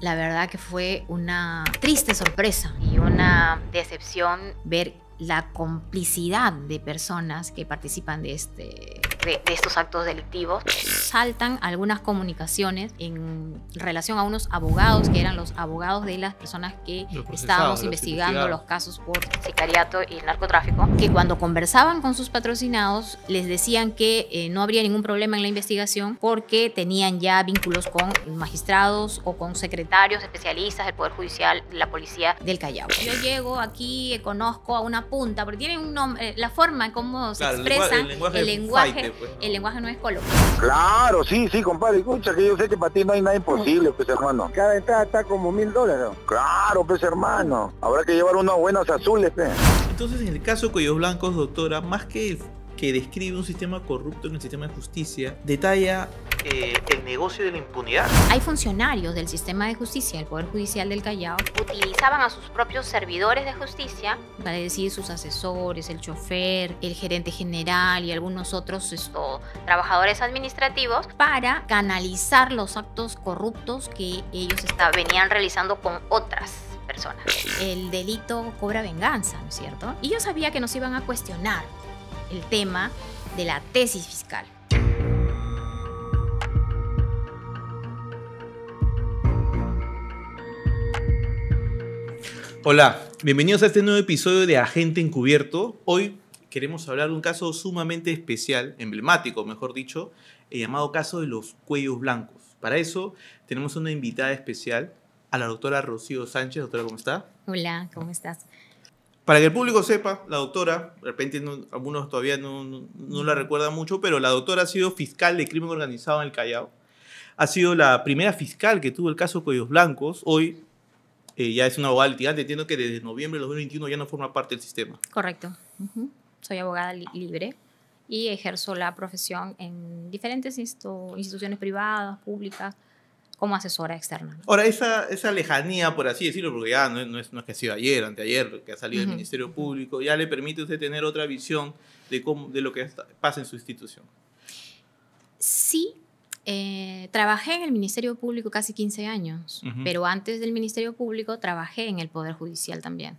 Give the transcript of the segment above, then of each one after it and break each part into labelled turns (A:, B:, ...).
A: la verdad que fue una triste sorpresa y una decepción ver la complicidad de personas que participan de este de, estos actos delictivos. Saltan algunas comunicaciones en relación a unos abogados que eran los abogados de las personas que estábamos investigando los casos por sicariato y narcotráfico, que cuando conversaban con sus patrocinados les decían que eh, no habría ningún problema en la investigación porque tenían ya vínculos con magistrados o con secretarios especialistas del Poder Judicial, de la policía del Callao. Yo llego aquí, conozco a una punta, porque tienen un nombre, eh, la forma como se expresa, expresan, el lenguaje pues, el lenguaje no es color.
B: Claro, sí, sí, compadre. Escucha, que yo sé que para ti no hay nada imposible, pues, hermano. Cada
A: entrada está como mil
B: dólares. Claro, pues, hermano. Habrá que llevar unos buenos azules, pues. Entonces, en el caso de Cuellos Blancos, doctora, más que que describe un sistema corrupto en el sistema de justicia, detalla eh, el negocio de la impunidad.
A: Hay funcionarios del sistema de justicia, El Poder Judicial del Callao, utilizaban a sus propios servidores de justicia, Para decir, sus asesores, el chofer, el gerente general y algunos otros trabajadores administrativos, para canalizar los actos corruptos que ellos venían realizando con otras personas. El delito cobra venganza, ¿no es cierto? Y yo sabía que nos iban a cuestionar el tema de la tesis fiscal.
B: Hola, bienvenidos a este nuevo episodio de Agente Encubierto. Hoy queremos hablar de un caso sumamente especial, emblemático, mejor dicho, el eh, llamado caso de los cuellos blancos. Para eso tenemos una invitada especial, a la doctora Rocío Sánchez. Doctora, ¿cómo está?
A: Hola, ¿cómo estás?
B: Para que el público sepa, la doctora, de repente algunos todavía no, la recuerdan mucho, pero la doctora ha sido fiscal de crimen organizado en el Callao. Ha sido la primera fiscal que tuvo el caso Cuellos Blancos. Hoy eh, ya es una abogada litigante. Entiendo que desde noviembre de 2021 ya no forma parte del sistema.
A: Correcto. Soy abogada libre y ejerzo la profesión en diferentes instituciones privadas, públicas como asesora externa. Ahora,
B: esa, esa lejanía, por así decirlo, porque ya ah, no, es, no que ha sido ayer, anteayer, que ha salido el del Ministerio Público, ya le permite usted tener otra visión de, de lo que pasa en su institución.
A: Sí, eh, trabajé en el Ministerio Público casi 15 años, pero antes del Ministerio Público trabajé en el Poder Judicial también.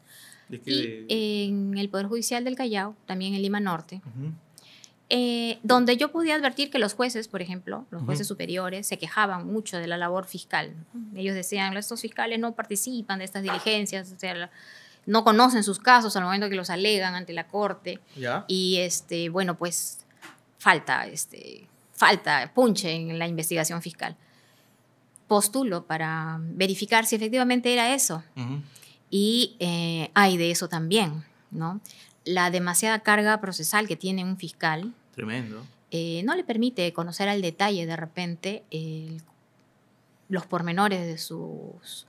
A: y en el Poder Judicial del Callao, también en Lima Norte. Eh, donde yo podía advertir que los jueces, por ejemplo, los jueces superiores, se quejaban mucho de la labor fiscal. Ellos decían, estos fiscales no participan de estas diligencias, o sea, no conocen sus casos al momento que los alegan ante la corte. Y este, bueno, pues falta, este, falta punche en la investigación fiscal. Postulo para verificar si efectivamente era eso. Y eh, hay de eso también, ¿no? La demasiada carga procesal que tiene un fiscal Tremendo. Eh, no le permite conocer al detalle de repente los pormenores de sus,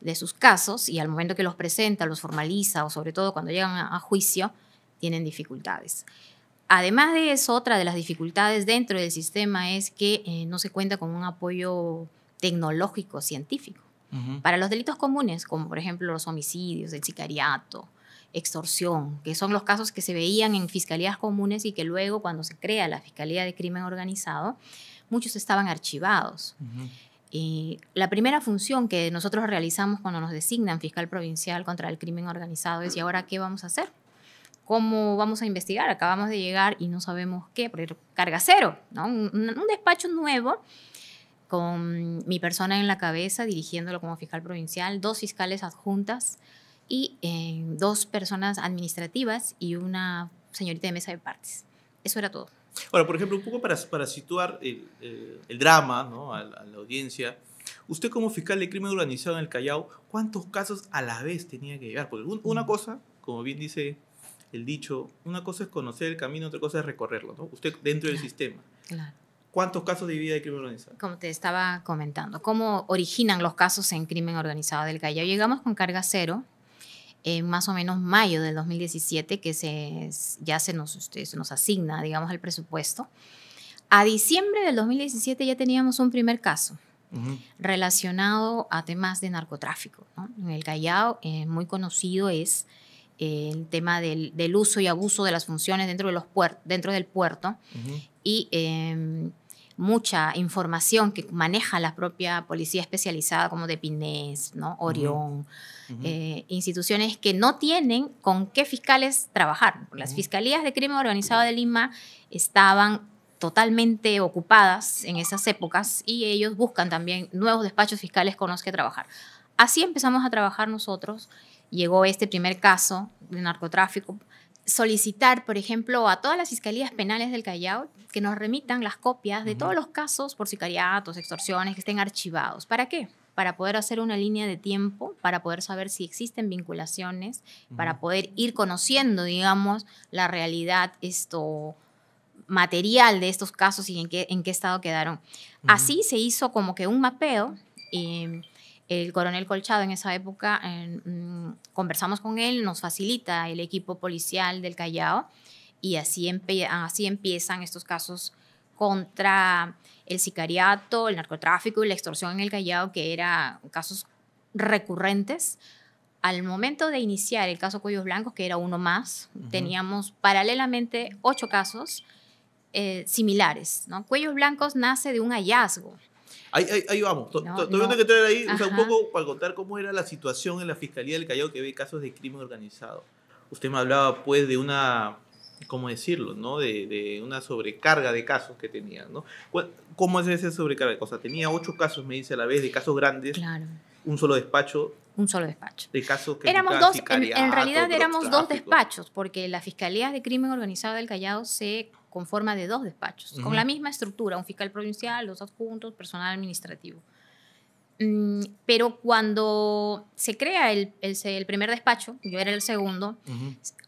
A: de sus casos y al momento que los presenta, los formaliza o sobre todo cuando llegan a, juicio, tienen dificultades. Además de eso, otra de las dificultades dentro del sistema es que eh, no se cuenta con un apoyo tecnológico científico. Para los delitos comunes, como por ejemplo los homicidios, el sicariato, extorsión, que son los casos que se veían en fiscalías comunes y que luego cuando se crea la Fiscalía de Crimen Organizado, muchos estaban archivados. Y eh, la primera función que nosotros realizamos cuando nos designan fiscal provincial contra el crimen organizado es, ¿y ahora qué vamos a hacer? ¿Cómo vamos a investigar? Acabamos de llegar y no sabemos qué, porque carga cero, ¿no? un, despacho nuevo con mi persona en la cabeza dirigiéndolo como fiscal provincial, dos fiscales adjuntas, y eh, dos personas administrativas y una señorita de mesa de partes. Eso era todo.
B: Ahora, por ejemplo, un poco para, para situar el, eh, drama ¿no? a, la audiencia, usted como fiscal de crimen organizado en el Callao, ¿cuántos casos a la vez tenía que llevar? Porque una mm. cosa, como bien dice el dicho, una cosa es conocer el camino, otra cosa es recorrerlo, ¿no? Usted dentro del sistema. Claro. ¿Cuántos casos de vida de crimen organizado?
A: Como te estaba comentando, ¿cómo originan los casos en crimen organizado del Callao? Llegamos con carga cero, en más o menos mayo del 2017, que se, ya se nos, este, nos asigna, digamos, el presupuesto. A diciembre del 2017 ya teníamos un primer caso relacionado a temas de narcotráfico. En el Callao, eh, muy conocido es eh, el tema del, uso y abuso de las funciones dentro, de los dentro del puerto. Y em, mucha información que maneja la propia policía especializada como de ¿no? Orión, eh, instituciones que no tienen con qué fiscales trabajar. Las fiscalías de crimen organizado de Lima estaban totalmente ocupadas en esas épocas y ellos buscan también nuevos despachos fiscales con los que trabajar. Así empezamos a trabajar nosotros. Llegó este primer caso de narcotráfico solicitar, por ejemplo, a todas las fiscalías penales del Callao que nos remitan las copias de todos los casos por sicariatos, extorsiones, que estén archivados. ¿Para qué? Para poder hacer una línea de tiempo, para poder saber si existen vinculaciones, para poder ir conociendo, digamos, la realidad esto material de estos casos y en qué, en qué estado quedaron. Así se hizo como que un mapeo eh, el coronel Colchado en esa época mm, conversamos con él, nos facilita el equipo policial del Callao y así, empiezan estos casos contra el sicariato, el narcotráfico y la extorsión en el Callao, que eran casos recurrentes. Al momento de iniciar el caso Cuellos Blancos, que era uno más, teníamos paralelamente ocho casos eh, similares. ¿no? Cuellos Blancos nace de un hallazgo
B: Ahí, ahí, vamos. Todavía que traer ahí o sea, un poco para contar cómo era la situación en la Fiscalía del Callao que ve casos de crimen organizado. Usted me hablaba, pues, de una, ¿cómo decirlo? ¿no? De, una sobrecarga de casos que tenía. ¿no? ¿Cómo es esa sobrecarga de cosas? Tenía ocho casos, me dice a la vez, de casos grandes. Claro. Un solo despacho un solo despacho. De casos que dos, en, en, realidad éramos dos despachos,
A: porque la Fiscalía de Crimen Organizado del Callao se con forma de dos despachos, con la misma estructura, un fiscal provincial, dos adjuntos, personal administrativo. Mm, pero cuando se crea el, primer despacho, yo era el segundo,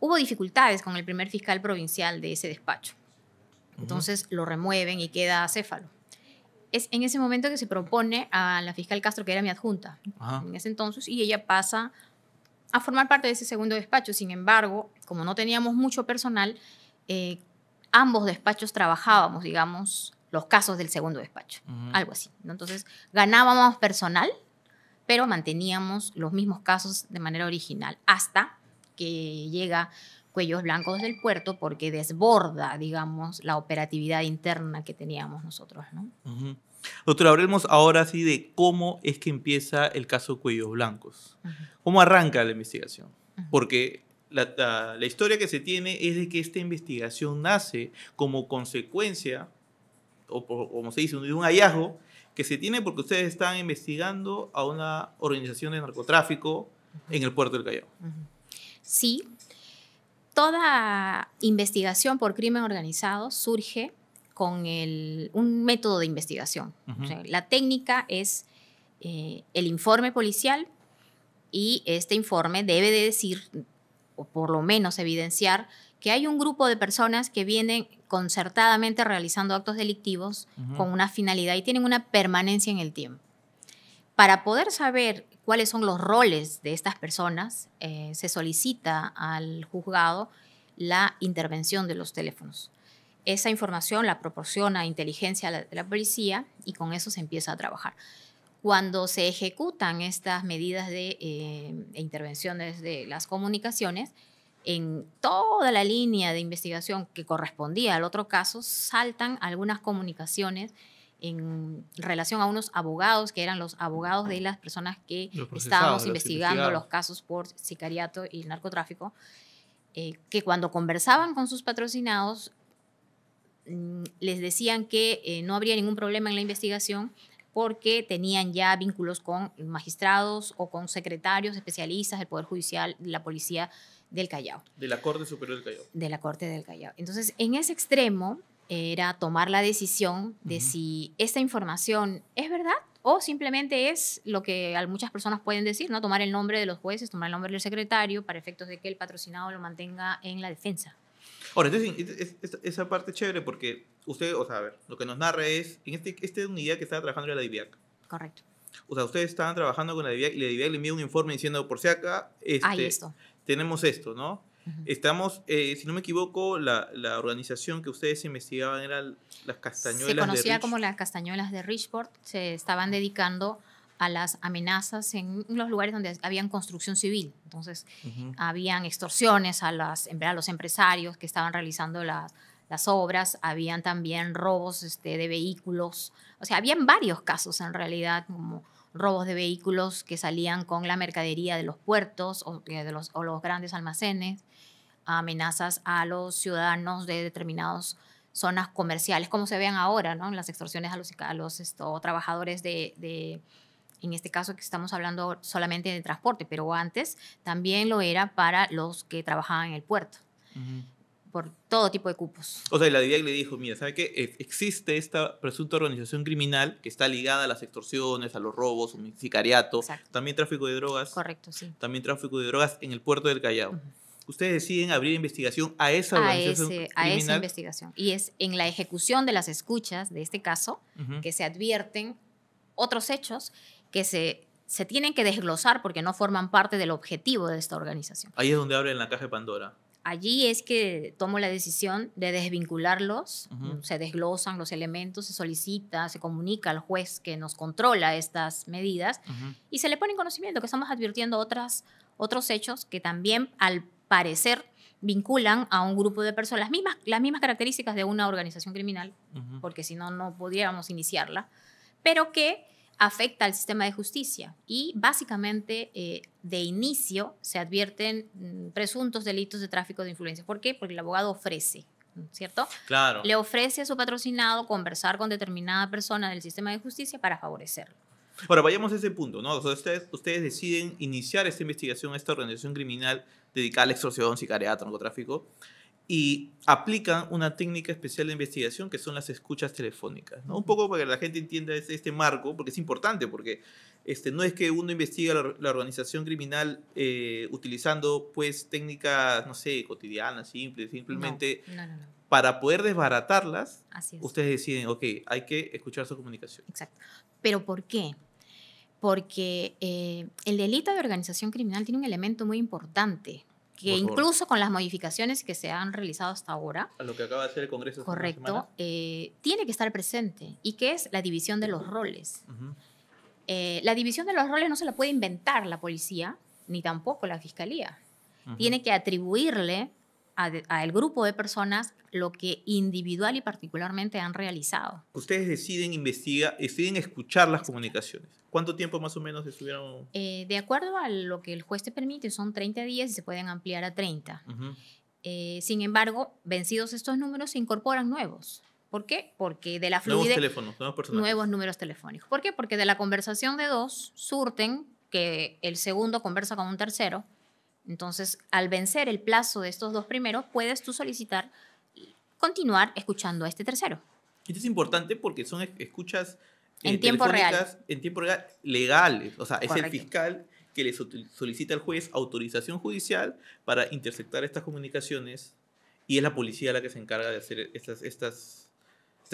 A: hubo dificultades con el primer fiscal provincial de ese despacho. Entonces lo remueven y queda acéfalo. Es en ese momento que se propone a la fiscal Castro, que era mi adjunta en ese entonces, y ella pasa a formar parte de ese segundo despacho. Sin embargo, como no teníamos mucho personal, eh, ambos despachos trabajábamos, digamos, los casos del segundo despacho, algo así. Entonces, ganábamos personal, pero manteníamos los mismos casos de manera original hasta que llega Cuellos Blancos del Puerto porque desborda, digamos, la operatividad interna que teníamos nosotros. ¿no?
B: ahora sí de cómo es que empieza el caso Cuellos Blancos. ¿Cómo arranca la investigación? Porque la, historia que se tiene es de que esta investigación nace como consecuencia, o como se dice, de un hallazgo que se tiene porque ustedes están investigando a una organización de narcotráfico en el puerto del Callao.
A: Sí, toda investigación por crimen organizado surge con un método de investigación. la técnica es eh, el informe policial y este informe debe de decir o por lo menos evidenciar, que hay un grupo de personas que vienen concertadamente realizando actos delictivos con una finalidad y tienen una permanencia en el tiempo. Para poder saber cuáles son los roles de estas personas, eh, se solicita al juzgado la intervención de los teléfonos. Esa información la proporciona inteligencia de la policía y con eso se empieza a trabajar cuando se ejecutan estas medidas de eh, intervenciones de las comunicaciones, en toda la línea de investigación que correspondía al otro caso, saltan algunas comunicaciones en relación a unos abogados que eran los abogados de las personas que estábamos investigando los casos por sicariato y narcotráfico, eh, que cuando conversaban con sus patrocinados mm, les decían que eh, no habría ningún problema en la investigación, porque tenían ya vínculos con magistrados o con secretarios especialistas del Poder Judicial, de la Policía del Callao. De la Corte
B: Superior del Callao.
A: De la Corte del Callao. Entonces, en ese extremo era tomar la decisión de si esta información es verdad o simplemente es lo que muchas personas pueden decir, ¿no? Tomar el nombre de los jueces, tomar el nombre del secretario para efectos de que el patrocinado lo mantenga en la defensa.
B: Ahora, entonces, esa parte es chévere porque usted, o sea, a ver, lo que nos narra es, en este, una este unidad que estaba trabajando era la DIVIAC. Correcto. O sea, ustedes estaban trabajando con la DIVIAC y la DIVIAC le envía un informe diciendo, por si acá, este, tenemos esto, ¿no? Estamos, eh, si no me equivoco, la, la, organización que ustedes investigaban era las castañuelas de Se conocía como
A: las castañuelas de Richport, se estaban dedicando a las amenazas en los lugares donde habían construcción civil. Entonces, habían extorsiones a, las, em, a los empresarios que estaban realizando las, las obras, habían también robos este, de vehículos, o sea, habían varios casos en realidad, como robos de vehículos que salían con la mercadería de los puertos o, de los, o los grandes almacenes, amenazas a los ciudadanos de determinadas zonas comerciales, como se vean ahora, ¿no? En las extorsiones a los, a los este, trabajadores de en este caso que estamos hablando solamente de transporte, pero antes también lo era para los que trabajaban en el puerto. por todo tipo de cupos.
B: O sea, la DIAC le dijo, mira, ¿sabe qué? Existe esta presunta organización criminal que está ligada a las extorsiones, a los robos, un sicariato, también tráfico de drogas. Correcto, sí. También tráfico de drogas en el puerto del Callao. ustedes deciden abrir investigación a esa organización a, a esa
A: investigación. Y es en la ejecución de las escuchas de este caso que se advierten otros hechos que se, se tienen que desglosar porque no forman parte del objetivo de esta organización.
B: Ahí es donde abre la caja de Pandora.
A: Allí es que tomo la decisión de desvincularlos, se desglosan los elementos, se solicita, se comunica al juez que nos controla estas medidas y se le pone en conocimiento que estamos advirtiendo otras, otros hechos que también al parecer vinculan a un grupo de personas, las mismas, las mismas características de una organización criminal, porque si no, no pudiéramos iniciarla, pero que afecta al sistema de justicia y básicamente eh, de inicio se advierten mm, presuntos delitos de tráfico de influencia. ¿Por qué? Porque el abogado ofrece, ¿cierto? Claro. Le ofrece a su patrocinado conversar con determinada persona del sistema de justicia para favorecerlo.
B: Bueno, vayamos a ese punto, ¿no? ustedes, ustedes deciden iniciar esta investigación, esta organización criminal dedicada a la extorsión, sicariato, narcotráfico y aplican una técnica especial de investigación que son las escuchas telefónicas. ¿no? Un poco para que la gente entienda este, marco, porque es importante, porque este, no es que uno investiga la, organización criminal eh, utilizando pues técnicas, no sé, cotidianas, simples, simplemente para poder desbaratarlas, ustedes deciden, ok, hay que escuchar su comunicación. Exacto.
A: Pero ¿por qué? Porque eh, el delito de organización criminal tiene un elemento muy importante que incluso con las modificaciones que se han realizado hasta ahora,
B: a lo que acaba de hacer el Congreso, correcto,
A: eh, tiene que estar presente y que es la división de los roles. Eh, la división de los roles no se la puede inventar la policía ni tampoco la fiscalía. Tiene que atribuirle al grupo de personas lo que individual y particularmente han realizado.
B: Ustedes deciden investigar, deciden escuchar las comunicaciones. ¿Cuánto tiempo más o menos estuvieron?
A: Eh, de acuerdo a lo que el juez te permite, son 30 días y se pueden ampliar a 30. Eh, sin embargo, vencidos estos números, se incorporan nuevos. ¿Por qué? Porque de la fluidez... Nuevos teléfonos,
B: nuevos, nuevos
A: números telefónicos. ¿Por qué? Porque de la conversación de dos surten que el segundo conversa con un tercero, entonces, al vencer el plazo de estos dos primeros, puedes tú solicitar continuar escuchando a este tercero.
B: Esto es importante porque son escuchas
A: eh, en tiempo real.
B: En tiempo real, legales. O sea, es el fiscal que le solicita al juez autorización judicial para interceptar estas comunicaciones y es la policía la que se encarga de hacer estas, estas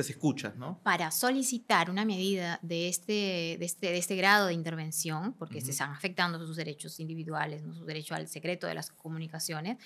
B: se escuchas, ¿no?
A: Para solicitar una medida de este, de este, este grado de intervención, porque se están afectando sus derechos individuales, ¿no? su derecho al secreto de las comunicaciones,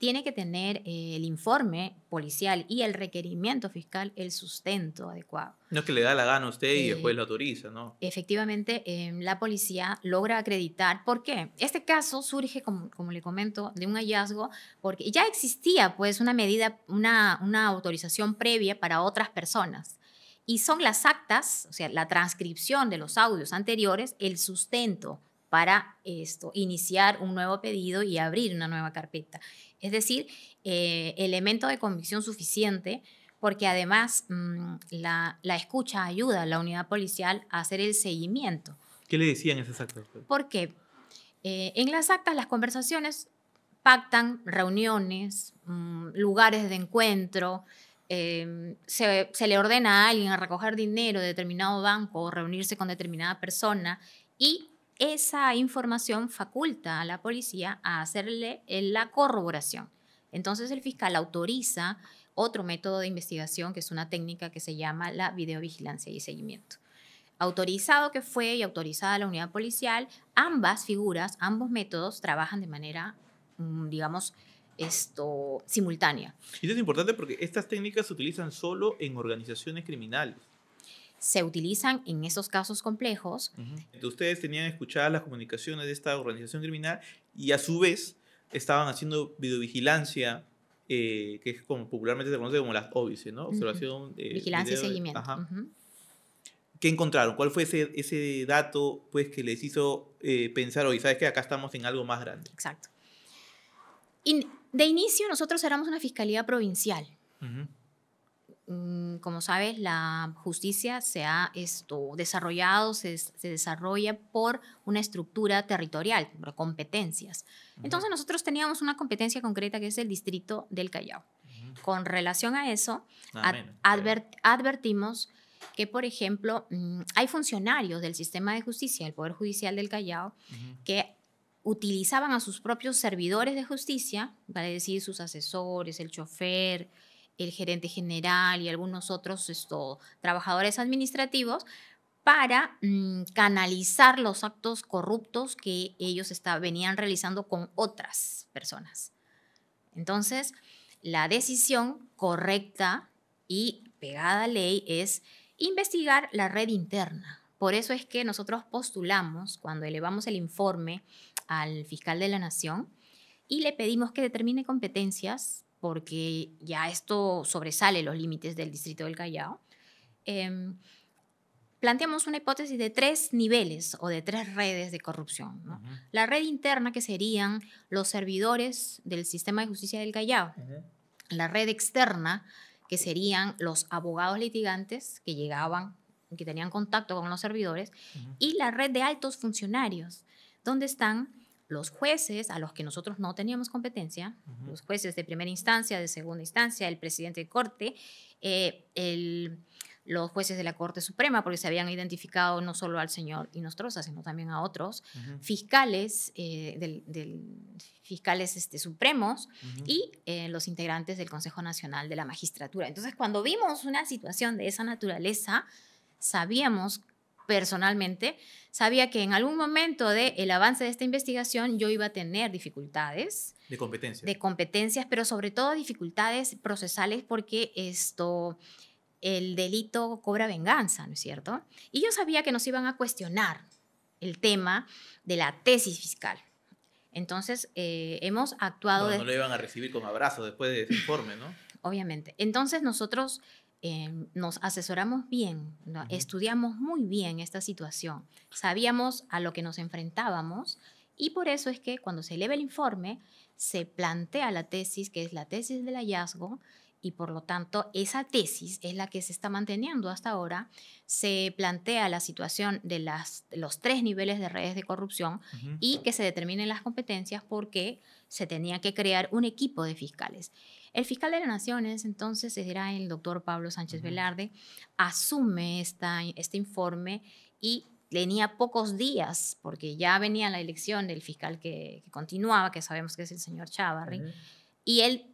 A: tiene que tener eh, el informe policial y el requerimiento fiscal el sustento adecuado.
B: No es que le da la gana a usted y después eh, lo autoriza, ¿no?
A: Efectivamente, eh, la policía logra acreditar. ¿Por qué? Este caso surge, como, como, le comento, de un hallazgo, porque ya existía pues una medida, una, una autorización previa para otras personas. Y son las actas, o sea, la transcripción de los audios anteriores, el sustento para esto, iniciar un nuevo pedido y abrir una nueva carpeta. Es decir, eh, elemento de convicción suficiente porque además mm, la, escucha ayuda a la unidad policial a hacer el seguimiento.
B: ¿Qué le decían esas actas?
A: Porque eh, en las actas las conversaciones pactan reuniones, mm, lugares de encuentro, eh, se, se, le ordena a alguien a recoger dinero de determinado banco o reunirse con determinada persona y esa información faculta a la policía a hacerle la corroboración. Entonces el fiscal autoriza otro método de investigación que es una técnica que se llama la videovigilancia y seguimiento. Autorizado que fue y autorizada la unidad policial, ambas figuras, ambos métodos trabajan de manera, mm, digamos, esto simultánea.
B: Y esto es importante porque estas técnicas se utilizan solo en organizaciones criminales
A: se utilizan en esos casos complejos.
B: ustedes tenían escuchadas las comunicaciones de esta organización criminal y a su vez estaban haciendo videovigilancia, eh, que es como popularmente se conoce como las OVICE, ¿no? Observación. Eh, vigilancia y seguimiento. ¿Qué encontraron? ¿Cuál fue ese, dato pues, que les hizo eh, pensar hoy? ¿Sabes que acá estamos en algo más grande? Exacto.
A: de inicio nosotros éramos una fiscalía provincial. Mm, como sabes, la justicia se ha esto, desarrollado, se, se desarrolla por una estructura territorial, por competencias. Entonces nosotros teníamos una competencia concreta que es el distrito del Callao. Con relación a eso, ah, advertimos que, por ejemplo, mm, hay funcionarios del sistema de justicia, del Poder Judicial del Callao, que utilizaban a sus propios servidores de justicia, vale decir, sus asesores, el chofer, el gerente general y algunos otros trabajadores administrativos para mm, canalizar los actos corruptos que ellos está, venían realizando con otras personas. Entonces, la decisión correcta y pegada a ley es investigar la red interna. Por eso es que nosotros postulamos cuando elevamos el informe al fiscal de la nación y le pedimos que determine competencias porque ya esto sobresale los límites del distrito del Callao, em, planteamos una hipótesis de tres niveles o de tres redes de corrupción. La red interna, que serían los servidores del sistema de justicia del Callao. La red externa, que serían los abogados litigantes que llegaban, que tenían contacto con los servidores. Y la red de altos funcionarios, donde están los jueces a los que nosotros no teníamos competencia, los jueces de primera instancia, de segunda instancia, el presidente de corte, eh, el, los jueces de la Corte Suprema, porque se habían identificado no solo al señor Inostrosa, sino también a otros, fiscales, eh, del, fiscales este, supremos y eh, los integrantes del Consejo Nacional de la Magistratura. Entonces, cuando vimos una situación de esa naturaleza, sabíamos personalmente sabía que en algún momento del el avance de esta investigación yo iba a tener dificultades. De competencias. De competencias, pero sobre todo dificultades procesales porque esto, el delito cobra venganza, ¿no es cierto? Y yo sabía que nos iban a cuestionar el tema de la tesis fiscal. Entonces, eh, hemos actuado... No, lo
B: iban a recibir con abrazo después de informe, ¿no?
A: Obviamente. Entonces, nosotros Em, nos asesoramos bien, estudiamos muy bien esta situación, sabíamos a lo que nos enfrentábamos y por eso es que cuando se eleva el informe se plantea la tesis, que es la tesis del hallazgo, y por lo tanto esa tesis es la que se está manteniendo hasta ahora. Se plantea la situación de los tres niveles de redes de corrupción y que se determinen las competencias porque se tenía que crear un equipo de fiscales. El fiscal de las Naciones, entonces era el doctor Pablo Sánchez Velarde, asume este informe y tenía pocos días, porque ya venía la elección del fiscal que, continuaba, que sabemos que es el señor Chávarri, y él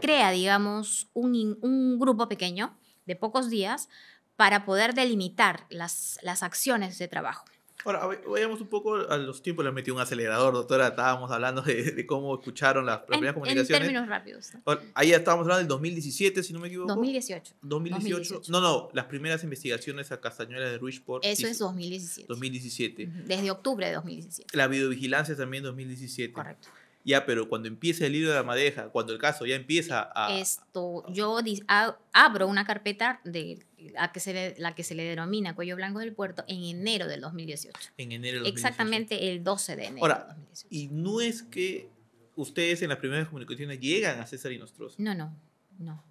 A: crea, digamos, un, grupo pequeño de pocos días para poder delimitar las acciones de trabajo.
B: Ahora, vayamos un poco a los tiempos, le metí un acelerador, doctora, estábamos hablando de, cómo escucharon las, primeras comunicaciones. En términos rápidos. ahí estábamos hablando del 2017, si no me equivoco.
A: 2018.
B: 2018. No, no, las primeras investigaciones a Castañuela de Ruiz Eso es
A: 2017.
B: 2017.
A: Desde octubre de
B: 2017. La videovigilancia también 2017. Correcto. Ya, pero cuando empieza el hilo de la madeja, cuando el caso ya empieza a...
A: Esto, yo abro una carpeta de que se la que se le denomina Cuello Blanco del Puerto en enero del 2018. En enero del 2018. Exactamente el 12 de enero del
B: 2018. Y no es que ustedes en las primeras comunicaciones llegan a César y nosotros
A: No, no, no.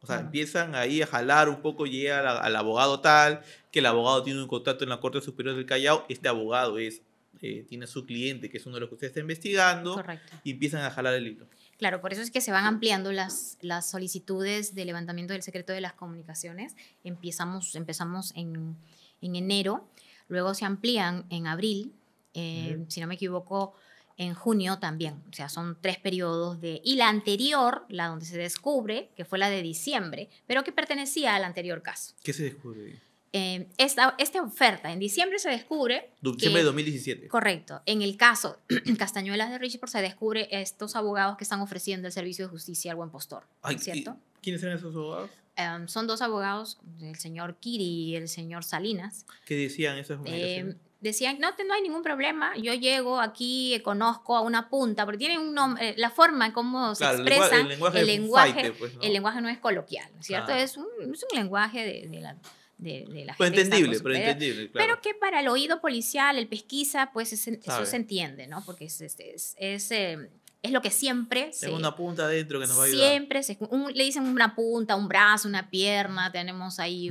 B: O sea, empiezan ahí a jalar un poco, llega al abogado tal, que el abogado tiene un contacto en la Corte Superior del Callao, este abogado es eh, tiene su cliente, que es uno de los que usted está investigando, y empiezan a jalar el hilo.
A: Claro, por eso es que se van ampliando las, las solicitudes de levantamiento del secreto de las comunicaciones. Empezamos, empezamos en, enero, luego se amplían en abril, eh, si no me equivoco, en junio también. O sea, son tres periodos de... Y la anterior, la donde se descubre, que fue la de diciembre, pero que pertenecía al anterior caso.
B: ¿Qué se descubre?
A: Em, esta, esta oferta en diciembre se descubre. Diciembre de
B: 2017.
A: Correcto. En el caso Castañuelas de por se descubre estos abogados que están ofreciendo el servicio de justicia al buen postor. ¿Cierto?
B: ¿Quiénes eran esos abogados?
A: Em, son dos abogados, el señor Kiri y el señor Salinas.
B: ¿Qué decían esas eh,
A: Decían, no, no hay ningún problema, yo llego aquí, conozco a una punta, porque tienen un nombre, eh, la forma en cómo se expresan expresa, el lenguaje, pues, el lenguaje, ¿no? es coloquial, ¿cierto? Es, un, es, un, lenguaje de, de la de, de entendible, pero entendible, claro. Pero que para el oído policial, el pesquisa, pues eso se entiende, ¿no? Porque es, em, lo que siempre Tengo una
B: punta adentro que nos va a ayudar.
A: Siempre se, le dicen una punta, un brazo, una pierna, tenemos ahí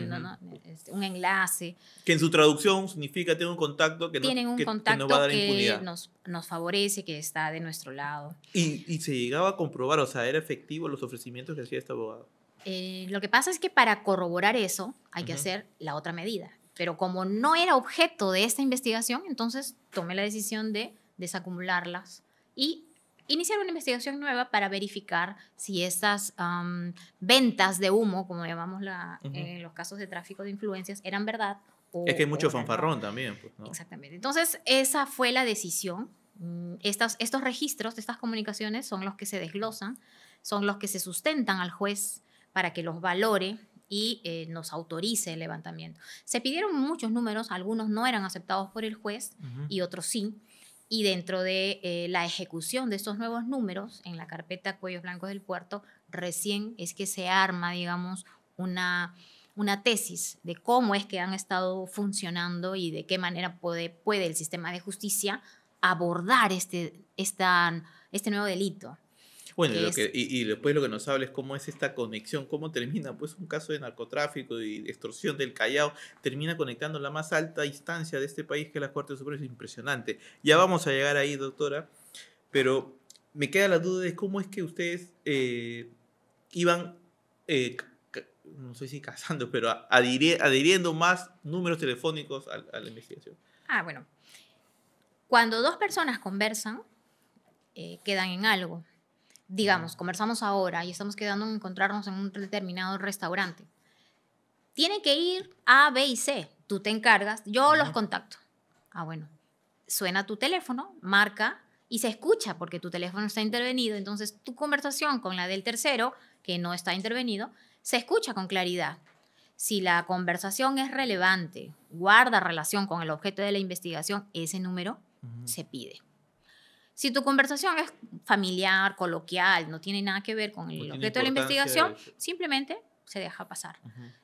A: este, un enlace.
B: Que en su traducción significa tiene un contacto que, Tienen un contacto que nos va a dar que Nos,
A: nos, favorece, que está de nuestro lado.
B: Y, y se llegaba a comprobar, o sea, era efectivo los ofrecimientos que hacía este abogado.
A: Eh, lo que pasa es que para corroborar eso hay que hacer la otra medida. Pero como no era objeto de esta investigación, entonces tomé la decisión de desacumularlas y iniciar una investigación nueva para verificar si esas ventas de humo, como llamamos la, eh, los casos de tráfico de influencias, eran verdad. es que hay mucho fanfarrón
B: también. Pues, Exactamente. Entonces,
A: esa fue la decisión. Mm, estos, estos registros, estas comunicaciones son los que se desglosan, son los que se sustentan al juez para que los valore y eh, nos autorice el levantamiento. Se pidieron muchos números, algunos no eran aceptados por el juez y otros sí. Y dentro de eh, la ejecución de estos nuevos números en la carpeta Cuellos Blancos del Puerto, recién es que se arma, digamos, una, una tesis de cómo es que han estado funcionando y de qué manera puede, el sistema de justicia abordar este, este nuevo delito.
B: Bueno, lo y, después lo que nos habla es cómo es esta conexión, cómo termina, pues un caso de narcotráfico y extorsión del Callao termina conectando la más alta instancia de este país que es la Corte Suprema, es impresionante. Ya vamos a llegar ahí, doctora, pero me queda la duda de cómo es que ustedes eh, iban, eh, no sé si casando pero adhiriendo más números telefónicos a, la investigación.
A: Ah, bueno. Cuando dos personas conversan, eh, quedan en algo digamos, conversamos ahora y estamos quedando en encontrarnos en un determinado restaurante, tiene que ir A, B y C. Tú te encargas, yo los contacto. Ah, bueno, suena tu teléfono, marca y se escucha porque tu teléfono está intervenido, entonces tu conversación con la del tercero, que no está intervenido, se escucha con claridad. Si la conversación es relevante, guarda relación con el objeto de la investigación, ese número se pide. Si tu conversación es familiar, coloquial, no tiene nada que ver con el objeto de la investigación, simplemente se deja pasar.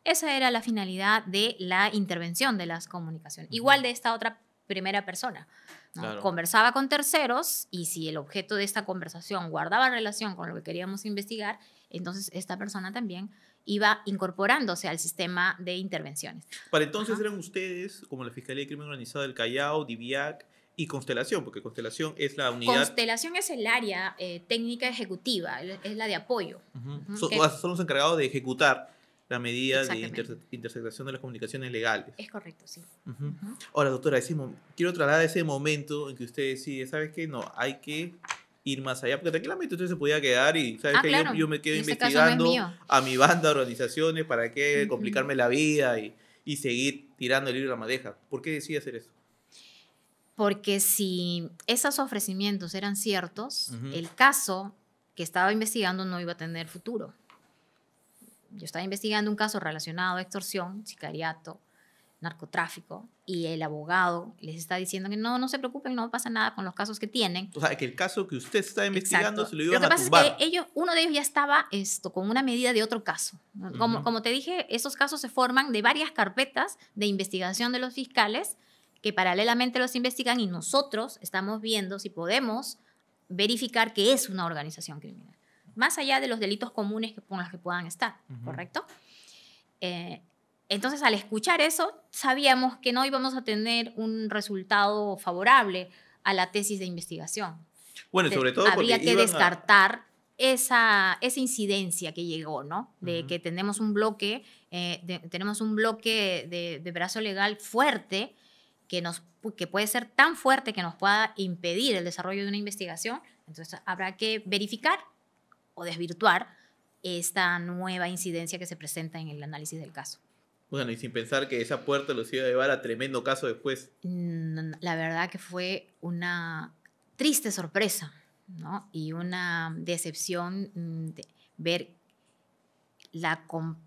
A: Esa era la finalidad de la intervención de las comunicaciones. Igual de esta otra primera persona. Conversaba con terceros y si el objeto de esta conversación guardaba relación con lo que queríamos investigar, entonces esta persona también iba incorporándose al sistema de intervenciones.
B: Para entonces eran ustedes, como la Fiscalía de Crimen Organizado del Callao, DIVIAC, y constelación, porque constelación es la unidad.
A: Constelación es el área eh, técnica ejecutiva, es la de apoyo. somos Son
B: los encargados de ejecutar la medida de interse de las comunicaciones legales. Es correcto, sí. Ahora, doctora, decimos quiero trasladar ese momento en que usted decide, ¿sabes qué? No, hay que ir más allá, porque tranquilamente usted se podía quedar y, ¿sabes ah, Yo, me quedo investigando a mi banda, organizaciones, para qué complicarme la vida y, y seguir tirando el libro de la madeja. ¿Por qué decide hacer eso?
A: porque si esos ofrecimientos eran ciertos, el caso que estaba investigando no iba a tener futuro. Yo estaba investigando un caso relacionado a extorsión, sicariato, narcotráfico, y el abogado les está diciendo que no, no se preocupen, no pasa nada con los casos que tienen. O
B: sea, que el caso que usted está investigando se lo iban lo que a tumbar. pasa Es que
A: ellos, uno de ellos ya estaba esto, con una medida de otro caso. Como, como te dije, esos casos se forman de varias carpetas de investigación de los fiscales que paralelamente los investigan y nosotros estamos viendo si podemos verificar que es una organización criminal, más allá de los delitos comunes con los que puedan estar, ¿correcto? Eh, entonces, al escuchar eso, sabíamos que no íbamos a tener un resultado favorable a la tesis de investigación.
B: Bueno, sobre todo habría que descartar
A: esa, esa incidencia que llegó, ¿no? De que tenemos un bloque, eh, tenemos un bloque de brazo legal fuerte que, nos, que puede ser tan fuerte que nos pueda impedir el desarrollo de una investigación, entonces habrá que verificar o desvirtuar esta nueva incidencia que se presenta en el análisis del caso.
B: Bueno, y sin pensar que esa puerta lo iba a llevar a tremendo caso después.
A: La verdad que fue una triste sorpresa, Y una decepción mm, ver la complejidad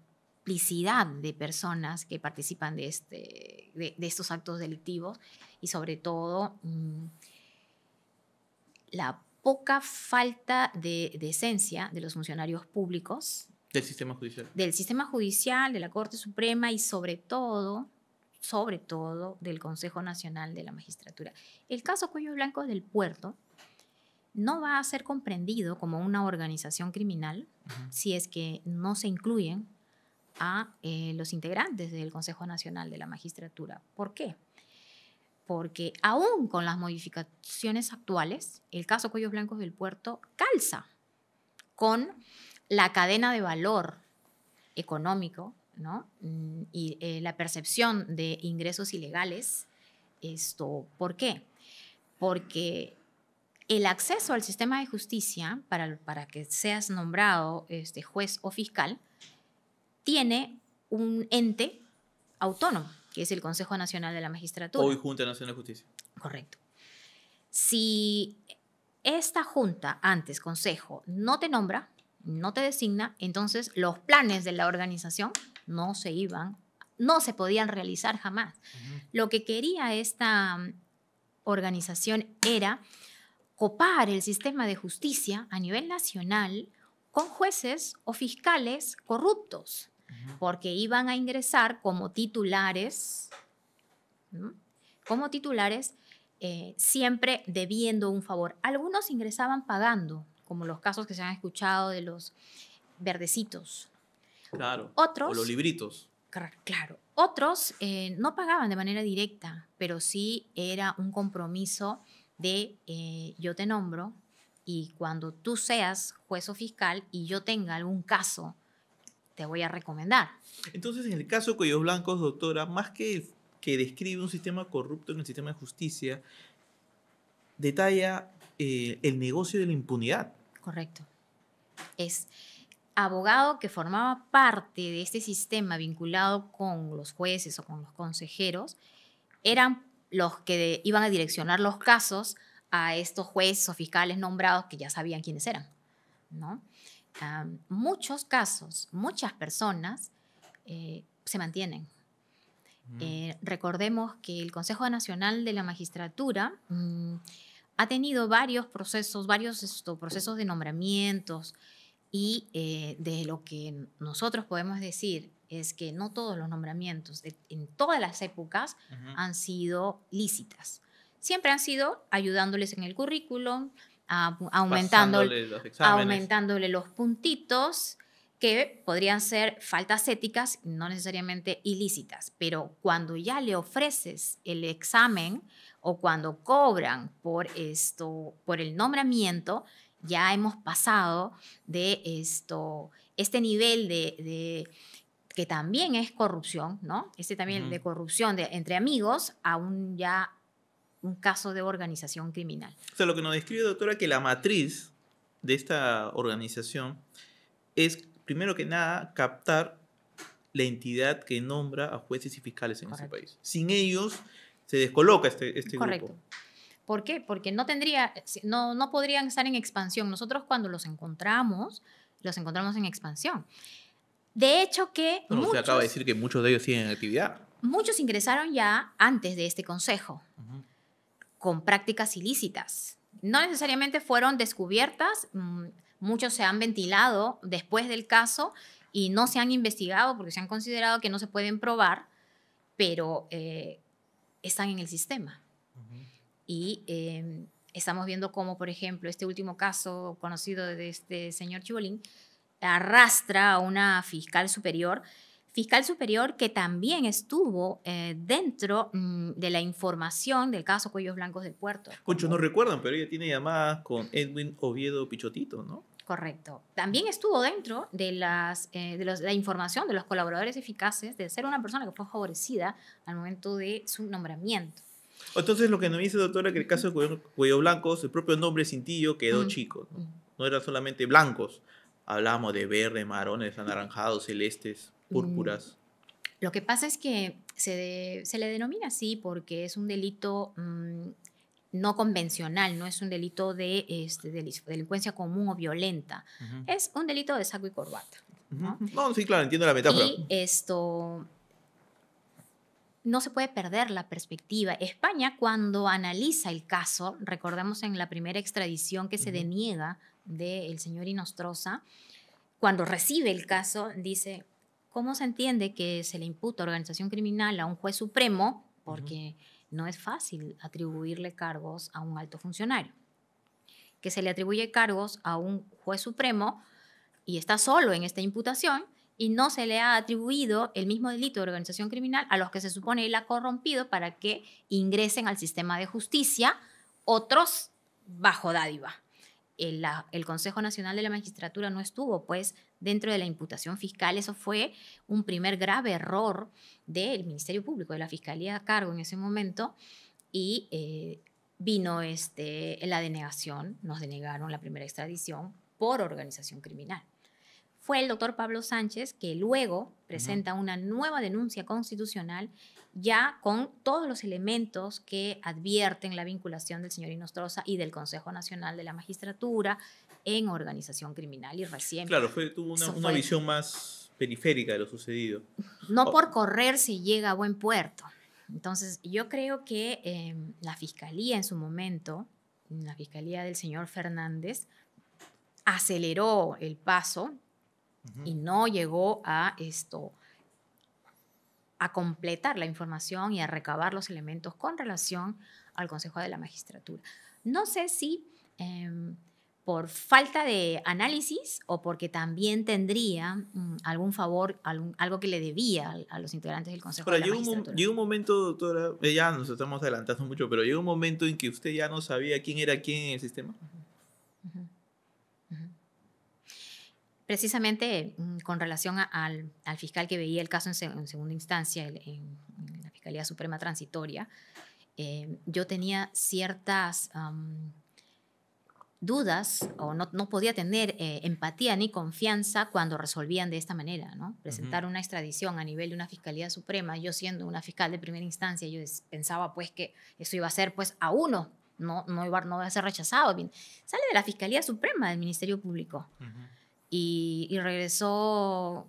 A: de personas que participan de, este, de, estos actos delictivos y sobre todo mm, la poca falta de decencia de los funcionarios públicos.
B: Del sistema judicial. Del
A: sistema judicial, de la Corte Suprema y sobre todo, sobre todo, del Consejo Nacional de la Magistratura. El caso Cuello Blanco del Puerto no va a ser comprendido como una organización criminal si es que no se incluyen a eh, los integrantes del Consejo Nacional de la Magistratura. ¿Por qué? Porque aún con las modificaciones actuales, el caso Cuellos Blancos del Puerto calza con la cadena de valor económico mm, y eh, la percepción de ingresos ilegales. Esto, ¿Por qué? Porque el acceso al sistema de justicia para, para que seas nombrado este, juez o fiscal tiene un ente autónomo, que es el Consejo Nacional de la Magistratura. Hoy
B: Junta Nacional de Justicia. Correcto.
A: Si esta Junta, antes Consejo, no te nombra, no te designa, entonces los planes de la organización no se iban, no se podían realizar jamás. Lo que quería esta mm, organización era copar el sistema de justicia a nivel nacional con jueces o fiscales corruptos porque iban a ingresar como titulares, como titulares, eh, siempre debiendo un favor. Algunos ingresaban pagando, como los casos que se han escuchado de los verdecitos.
B: Claro. Otros. O los libritos.
A: Claro. Otros eh, no pagaban de manera directa, pero sí era un compromiso de eh, yo te nombro y cuando tú seas juez o fiscal y yo tenga algún caso te voy a recomendar.
B: Entonces, en el caso de Blancos, doctora, más que, que describe un sistema corrupto en el sistema de justicia, detalla eh, el negocio de la impunidad.
A: Correcto. Es abogado que formaba parte de este sistema vinculado con los jueces o con los consejeros, eran los que iban a direccionar los casos a estos jueces o fiscales nombrados que ya sabían quiénes eran, ¿no? Ah, muchos casos, muchas personas eh, se mantienen. Mm. Eh, recordemos que el Consejo Nacional de la Magistratura mm, ha tenido varios procesos, varios estos procesos de nombramientos y eh, de lo que nosotros podemos decir es que no todos los nombramientos en todas las épocas han sido lícitas. Siempre han sido ayudándoles en el currículum, aumentándole, los puntitos que podrían ser faltas éticas, no necesariamente ilícitas, pero cuando ya le ofreces el examen o cuando cobran por esto, por el nombramiento, ya hemos pasado de esto, este nivel de, que también es corrupción, ¿no? Este también de corrupción de, entre amigos aún ya un caso de organización criminal.
B: O sea, lo que nos describe, doctora, que la matriz de esta organización es, primero que nada, captar la entidad que nombra a jueces y fiscales en ese país. Sin ellos se descoloca este, este Correcto.
A: ¿Por qué? Porque no tendría, no, no podrían estar en expansión. Nosotros cuando los encontramos, los encontramos en expansión. De hecho que... muchos, se acaba de
B: decir que muchos de ellos siguen en actividad.
A: Muchos ingresaron ya antes de este consejo. Ajá con prácticas ilícitas. No necesariamente fueron descubiertas, mm, muchos se han ventilado después del caso y no se han investigado porque se han considerado que no se pueden probar, pero eh, están en el sistema. Y em, estamos viendo cómo, por ejemplo, este último caso conocido de este señor Chibolín arrastra a una fiscal superior fiscal superior que también estuvo eh, dentro mm, de la información del caso Cuellos Blancos del Puerto.
B: Concho, no recuerdan, pero ella tiene llamadas con Edwin Oviedo Pichotito, ¿no?
A: Correcto. También estuvo dentro de, las, eh, de los, la información de los colaboradores eficaces de ser una persona que fue favorecida al momento de su nombramiento.
B: Entonces, lo que nos dice, doctora, que el caso de Cuello, Cuello el propio nombre Cintillo quedó chico. ¿no? no eran solamente blancos. Hablábamos de verde, marrones, anaranjados, celestes púrpuras? Mm,
A: lo que pasa es que se, le denomina así porque es un delito mm, no convencional, no es un delito de, este, delincuencia común o violenta, es un delito de saco y corbata.
B: ¿no? sí, claro, entiendo la metáfora. Y
A: esto no se puede perder la perspectiva. España cuando analiza el caso, recordemos en la primera extradición que se deniega del señor Inostroza, cuando recibe el caso dice, ¿Cómo se entiende que se le imputa organización criminal a un juez supremo? Porque no es fácil atribuirle cargos a un alto funcionario. Que se le atribuye cargos a un juez supremo y está solo en esta imputación y no se le ha atribuido el mismo delito de organización criminal a los que se supone él ha corrompido para que ingresen al sistema de justicia otros bajo dádiva. el, Consejo Nacional de la Magistratura no estuvo, pues, dentro de la imputación fiscal. Eso fue un primer grave error del Ministerio Público, de la Fiscalía a cargo en ese momento, y eh, vino este, la denegación, nos denegaron la primera extradición por organización criminal. Fue el doctor Pablo Sánchez que luego presenta una nueva denuncia constitucional ya con todos los elementos que advierten la vinculación del señor Inostroza y del Consejo Nacional de la Magistratura, en organización criminal y recién. Claro, fue, tuvo una, visión
B: más periférica de lo sucedido.
A: No oh. por correr se llega a buen puerto. Entonces, yo creo que em, la fiscalía en su momento, la fiscalía del señor Fernández, aceleró el paso y no llegó a esto a completar la información y a recabar los elementos con relación al Consejo de la Magistratura. No sé si em, por falta de análisis o porque también tendría mm, algún favor, algo que le debía a, los integrantes del Consejo. de la un,
B: momento, doctora, eh, ya nos estamos adelantando mucho, pero llegó un momento en que usted ya no sabía quién era quién en el sistema.
A: Precisamente mm, con relación al, fiscal que veía el caso en, segunda instancia, en, la Fiscalía Suprema Transitoria, eh, yo tenía ciertas dudas o no, podía tener eh, empatía ni confianza cuando resolvían de esta manera, ¿no? Presentar una extradición a nivel de una Fiscalía Suprema, yo siendo una fiscal de primera instancia, yo pensaba pues que eso iba a ser pues a uno, no, iba, a ser rechazado. Bien. Sale de la Fiscalía Suprema del Ministerio Público y, regresó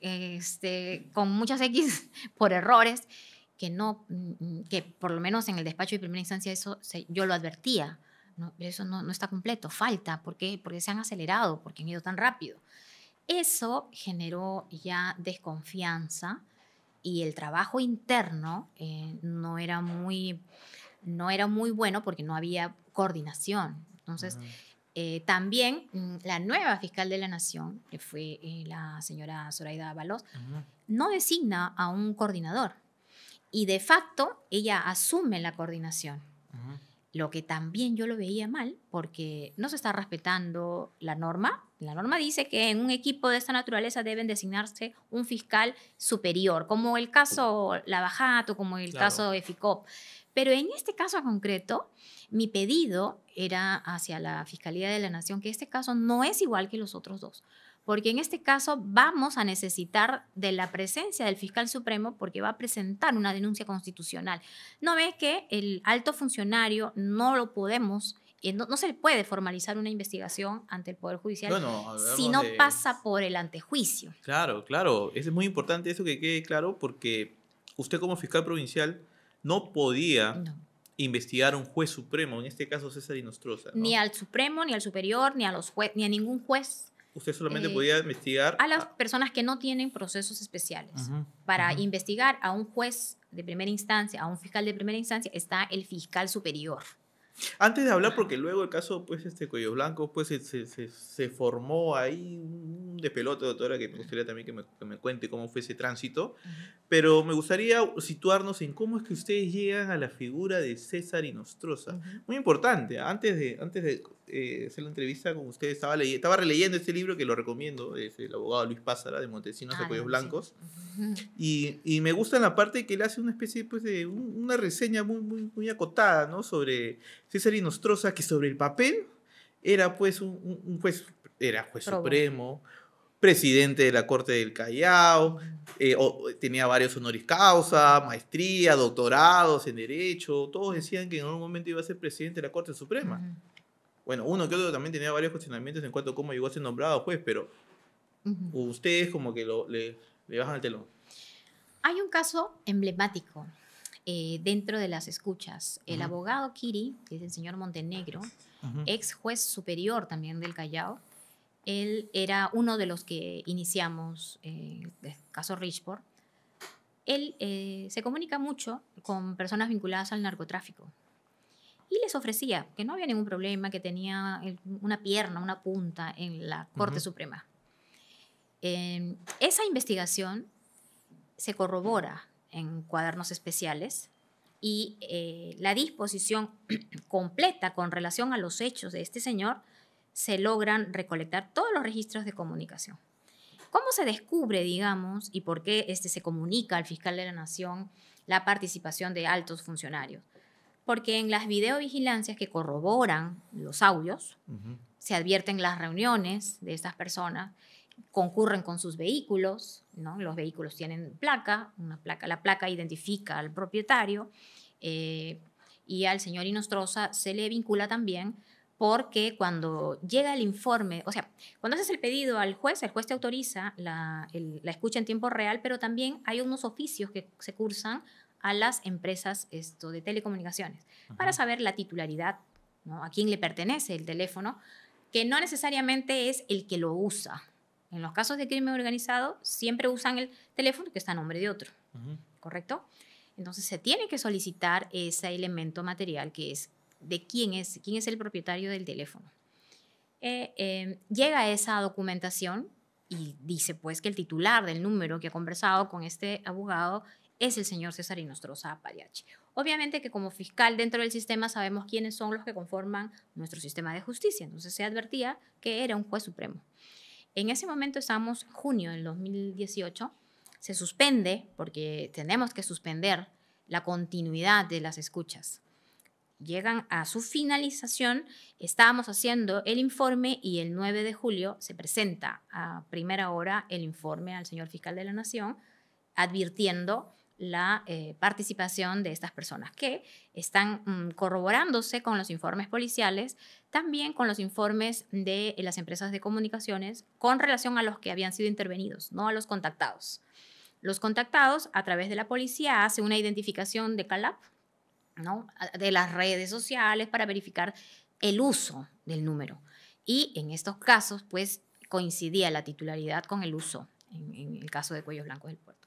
A: este, con muchas X por errores que no, mm, mm, que por lo menos en el despacho de primera instancia eso yo lo advertía eso no, está completo, falta, ¿por Porque se han acelerado, porque han ido tan rápido. Eso generó ya desconfianza y el trabajo interno eh, no, era muy, no era muy bueno porque no había coordinación. Entonces, eh, también mm, la nueva fiscal de la Nación, que fue eh, la señora Zoraida Balos, no designa a un coordinador y de facto ella asume la coordinación. Lo que también yo lo veía mal, porque no se está respetando la norma. La norma dice que en un equipo de esta naturaleza deben designarse un fiscal superior, como el caso Lavajato, como el caso EFICOP. Pero en este caso concreto, mi pedido era hacia la Fiscalía de la Nación que este caso no es igual que los otros dos porque en este caso vamos a necesitar de la presencia del fiscal supremo porque va a presentar una denuncia constitucional. ¿No ves que el alto funcionario no lo podemos... Eh, no, se le puede formalizar una investigación ante el Poder Judicial si no pasa por el antejuicio.
B: Claro, claro. Es muy importante eso que quede claro porque usted como fiscal provincial no podía investigar a un juez supremo, en este caso César Inostroza. Ni
A: al supremo, ni al superior, ni a, los ni a ningún juez
B: usted solamente eh, podía investigar... A
A: las personas que no tienen procesos especiales. Para investigar a un juez de primera instancia, a un fiscal de primera instancia, está el fiscal superior.
B: Antes de hablar, porque luego el caso, pues, este Cuello Blanco, pues, se, se, se formó ahí un despelote, doctora, que me gustaría también que me, me cuente cómo fue ese tránsito. Pero me gustaría situarnos en cómo es que ustedes llegan a la figura de César y Nostrosa Muy importante, ¿eh? antes de, antes de eh, hacer la entrevista con ustedes, estaba, estaba releyendo este libro que lo recomiendo, es el abogado Luis Pázara, de Montesinos de ah, Cuellos Blancos. y, y, me gusta la parte que él hace una especie, pues, de una reseña muy, muy, muy acotada, ¿no? Sobre César Inostroza, que sobre el papel era pues un, juez, era juez supremo, presidente de la Corte del Callao, eh, o, tenía varios honoris causa, maestría, doctorados en Derecho, todos decían que en algún momento iba a ser presidente de la Corte Suprema. Bueno, uno que otro también tenía varios cuestionamientos en cuanto a cómo llegó a ser nombrado juez, pero ustedes como que lo, le, le bajan el telón.
A: Hay un caso emblemático eh, dentro de las escuchas. El abogado Kiri, que es el señor Montenegro, ex juez superior también del Callao, él era uno de los que iniciamos eh, el caso Richport. Él eh, se comunica mucho con personas vinculadas al narcotráfico y les ofrecía que no había ningún problema, que tenía una pierna, una punta en la Corte Suprema. Em, esa investigación se corrobora en cuadernos especiales y eh, la disposición completa con relación a los hechos de este señor se logran recolectar todos los registros de comunicación. ¿Cómo se descubre, digamos, y por qué este se comunica al fiscal de la Nación la participación de altos funcionarios? Porque en las videovigilancias que corroboran los audios, se advierten las reuniones de estas personas, concurren con sus vehículos, los vehículos tienen placa, la placa identifica al propietario eh, y al señor Inostrosa se le vincula también porque cuando llega el informe, o sea, cuando haces el pedido al juez, el juez te autoriza la, escucha en tiempo real, pero también hay unos oficios que se cursan a las empresas esto, de telecomunicaciones para saber la titularidad, a quién le pertenece el teléfono, que no necesariamente es el que lo usa, en los casos de crimen organizado siempre usan el teléfono que está a nombre de otro, ¿correcto? Entonces se tiene que solicitar ese elemento material que es de quién es, quién es el propietario del teléfono. Eh, em, llega esa documentación y dice pues que el titular del número que ha conversado con este abogado es el señor César Inostrosa Pariachi. Obviamente que como fiscal dentro del sistema sabemos quiénes son los que conforman nuestro sistema de justicia, entonces se advertía que era un juez supremo. En ese momento estamos junio del 2018, se suspende, porque tenemos que suspender la continuidad de las escuchas. Llegan a su finalización, estábamos haciendo el informe y el 9 de julio se presenta a primera hora el informe al señor fiscal de la Nación advirtiendo la eh, participación de estas personas que están mm, corroborándose con los informes policiales, también con los informes de eh, las empresas de comunicaciones con relación a los que habían sido intervenidos, no a los contactados. Los contactados a través de la policía hacen una identificación de CALAP, ¿no? de las redes sociales para verificar el uso del número. Y en estos casos, pues coincidía la titularidad con el uso, en el caso de Cuellos Blancos del Puerto.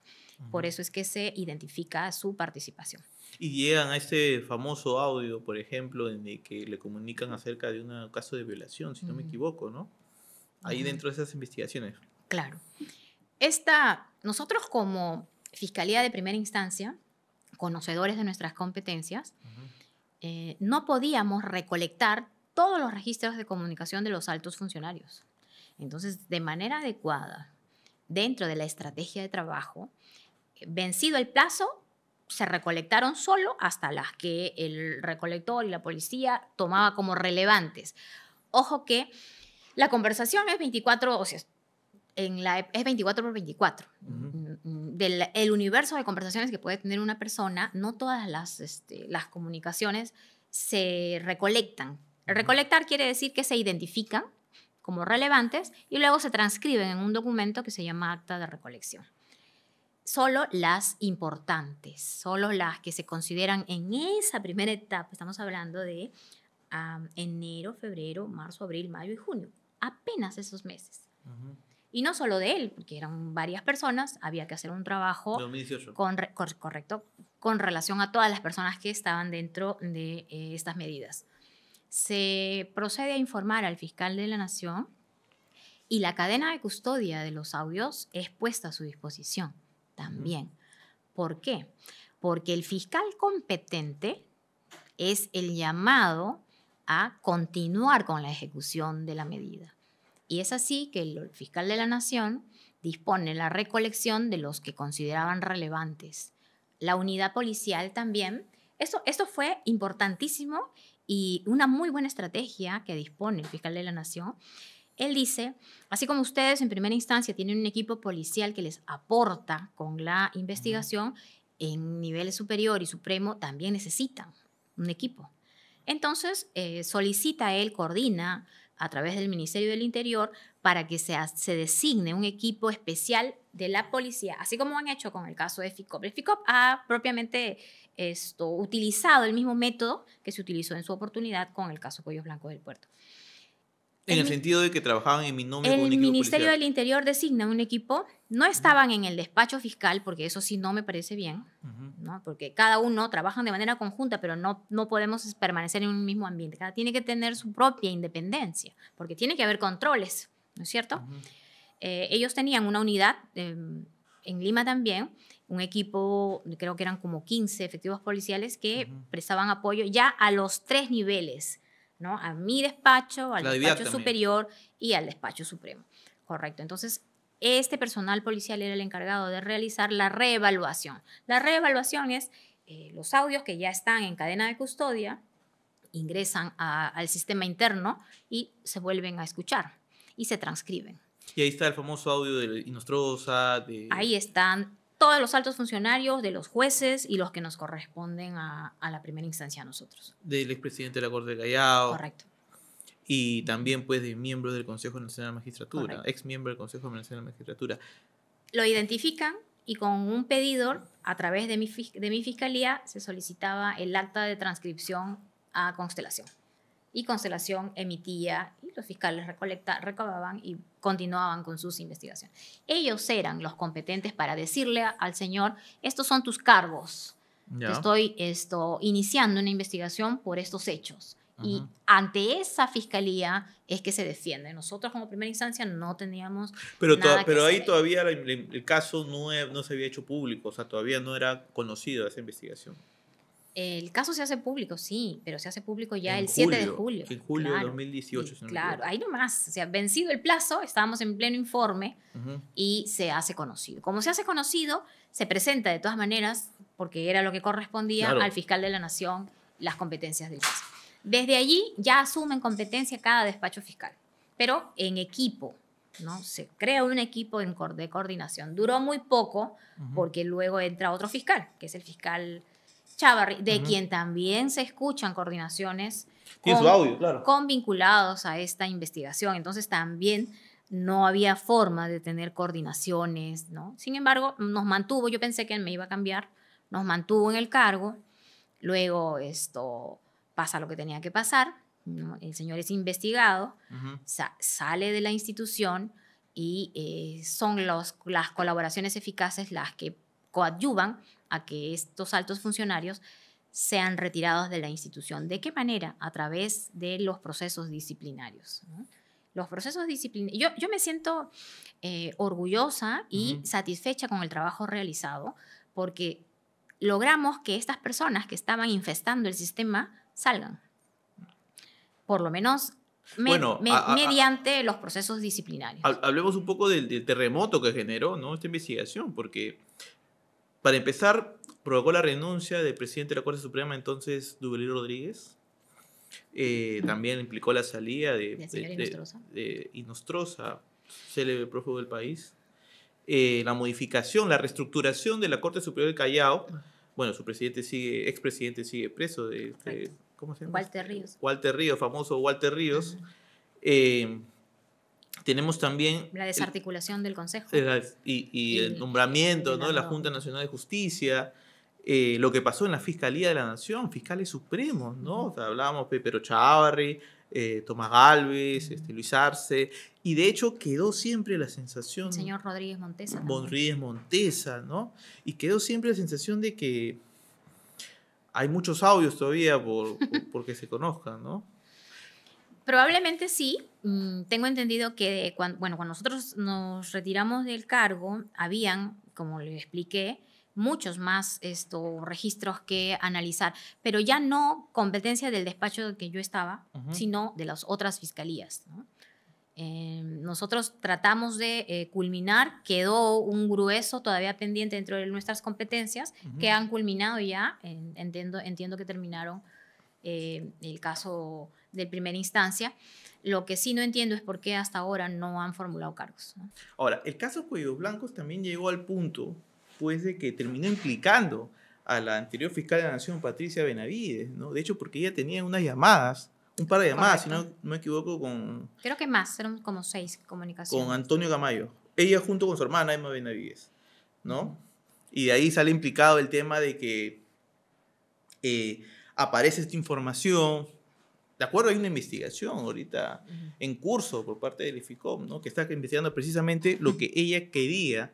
A: Por eso es que se identifica su participación.
B: Y llegan a este famoso audio, por ejemplo, en el que le comunican acerca de un caso de violación, si no me equivoco, ¿no? Ahí dentro de esas investigaciones.
A: Claro. Esta, nosotros como Fiscalía de Primera Instancia, conocedores de nuestras competencias, eh, no podíamos recolectar todos los registros de comunicación de los altos funcionarios. Entonces, de manera adecuada, dentro de la estrategia de trabajo, vencido el plazo, se recolectaron solo hasta las que el recolector y la policía tomaba como relevantes. Ojo que la conversación es 24, o sea, en la, es 24 por 24. Mm, mm, mm, del el universo de conversaciones que puede tener una persona, no todas las, este, las comunicaciones se recolectan. Recolectar quiere decir que se identifican como relevantes y luego se transcriben en un documento que se llama acta de recolección solo las importantes, solo las que se consideran en esa primera etapa, estamos hablando de enero, febrero, marzo, abril, mayo y junio, apenas esos meses. Y no solo de él, porque eran varias personas, había que hacer un trabajo Con correcto con relación a todas las personas que estaban dentro de eh, estas medidas. Se procede a informar al fiscal de la Nación y la cadena de custodia de los audios es puesta a su disposición también. ¿Por qué? Porque el fiscal competente es el llamado a continuar con la ejecución de la medida. Y es así que el fiscal de la Nación dispone la recolección de los que consideraban relevantes. La unidad policial también. eso fue importantísimo y una muy buena estrategia que dispone el fiscal de la Nación él dice, así como ustedes en primera instancia tienen un equipo policial que les aporta con la investigación, en niveles superior y supremo también necesitan un equipo. Entonces, eh, solicita él, coordina a través del Ministerio del Interior para que se, designe un equipo especial de la policía, así como han hecho con el caso de FICOP. El FICOP ha propiamente utilizado el mismo método que se utilizó en su oportunidad con el caso Cuellos Blancos del Puerto. En el,
B: sentido de que trabajaban en mi nombre. El con un Ministerio del
A: Interior designa un equipo, no estaban en el despacho fiscal, porque eso sí no me parece bien, ¿no? porque cada uno trabajan de manera conjunta, pero no, no podemos permanecer en un mismo ambiente, cada tiene que tener su propia independencia, porque tiene que haber controles, ¿no es cierto? Eh, ellos tenían una unidad em, en Lima también, un equipo, creo que eran como 15 efectivos policiales que prestaban apoyo ya a los tres niveles ¿no? A mi despacho, al despacho superior y al despacho supremo. Correcto. Entonces, este personal policial era el encargado de realizar la reevaluación. La reevaluación es eh, los audios que ya están en cadena de custodia, ingresan al sistema interno y se vuelven a escuchar y se transcriben.
B: Y ahí está el famoso audio de Inostrosa. Ahí
A: están todos los altos funcionarios, de los jueces y los que nos corresponden a, la primera instancia a nosotros.
B: Del expresidente de la Corte de Callao. Correcto. Y también, pues, de miembros del Consejo Nacional de Magistratura, ex miembro del Consejo Nacional de Magistratura.
A: Lo identifican y con un pedido, a través de de mi fiscalía, se solicitaba el acta de transcripción a Constelación y Constelación emitía y los fiscales recolecta, recababan y continuaban con sus investigaciones. Ellos eran los competentes para decirle al señor, estos son tus cargos, estoy esto, iniciando una investigación por estos hechos. Y ante esa fiscalía es que se defiende. Nosotros como primera instancia no teníamos...
B: Pero, pero ahí todavía el, caso no, no se había hecho público, o sea, todavía no era conocida esa investigación.
A: El caso se hace público, sí, pero se hace público ya el 7 de julio.
B: En julio de 2018. Sí, si claro,
A: ahí nomás. O sea, vencido el plazo, estábamos en pleno informe y se hace conocido. Como se hace conocido, se presenta de todas maneras, porque era lo que correspondía al fiscal de la Nación, las competencias del caso. Desde allí ya asumen competencia cada despacho fiscal, pero en equipo, ¿no? Se crea un equipo de coordinación. Duró muy poco porque luego entra otro fiscal, que es el fiscal Chavarri, de quien también se escuchan coordinaciones con, vinculados a esta investigación. Entonces también no había forma de tener coordinaciones, ¿no? Sin embargo, nos mantuvo, yo pensé que él me iba a cambiar, nos mantuvo en el cargo, luego esto pasa lo que tenía que pasar, el señor es investigado, sale de la institución y eh, son los, las colaboraciones eficaces las que coadyuvan a que estos altos funcionarios sean retirados de la institución. ¿De qué manera? A través de los procesos disciplinarios. Los procesos disciplinarios. Yo, me siento eh, orgullosa y satisfecha con el trabajo realizado porque logramos que estas personas que estaban infestando el sistema salgan. Por lo menos mediante los procesos disciplinarios.
B: Hablemos un poco del, terremoto que generó ¿no? esta investigación, porque para empezar, provocó la renuncia del presidente de la Corte Suprema, entonces Duvalier Rodríguez. Eh, también implicó la salida de, de, Inostrosa? célebre prófugo del país. Eh, la modificación, la reestructuración de la Corte Superior de Callao. Bueno, su presidente sigue, expresidente sigue preso de,
A: ¿cómo se llama? Walter Ríos.
B: Walter Ríos, famoso Walter Ríos. Tenemos también...
A: La desarticulación del Consejo.
B: y, el nombramiento, de la Junta Nacional de Justicia, eh, lo que pasó en la Fiscalía de la Nación, fiscales supremos, ¿no? hablábamos de Pedro Chavarri, eh, Tomás Galvez, este, Luis Arce, y de hecho quedó siempre la sensación... El señor
A: Rodríguez Montesa. Rodríguez
B: Montesa, ¿no? Y quedó siempre la sensación de que hay muchos audios todavía por, porque se conozcan, ¿no?
A: Probablemente sí. Mm, tengo entendido que cuando, bueno, cuando nosotros nos retiramos del cargo, habían, como le expliqué, muchos más registros que analizar, pero ya no competencia del despacho del que yo estaba, sino de las otras fiscalías. Em, nosotros tratamos de eh, culminar, quedó un grueso todavía pendiente dentro de nuestras competencias que han culminado ya, entiendo, entiendo que terminaron eh, el caso de primera instancia. Lo que sí no entiendo es por qué hasta ahora no han formulado cargos.
B: Ahora, el caso Cuellos Blancos también llegó al punto, pues, de que terminó implicando a la anterior fiscal de la Nación, Patricia Benavides, ¿no? De hecho, porque ella tenía unas llamadas, un par de llamadas, si no, me equivoco, con...
A: Creo que más, eran como seis comunicaciones. Con
B: Antonio Gamayo. Ella junto con su hermana, Emma Benavides, ¿no? Y de ahí sale implicado el tema de que... Eh, aparece esta información. De acuerdo, hay una investigación ahorita en curso por parte del IFICOM, ¿no? que está investigando precisamente lo que ella quería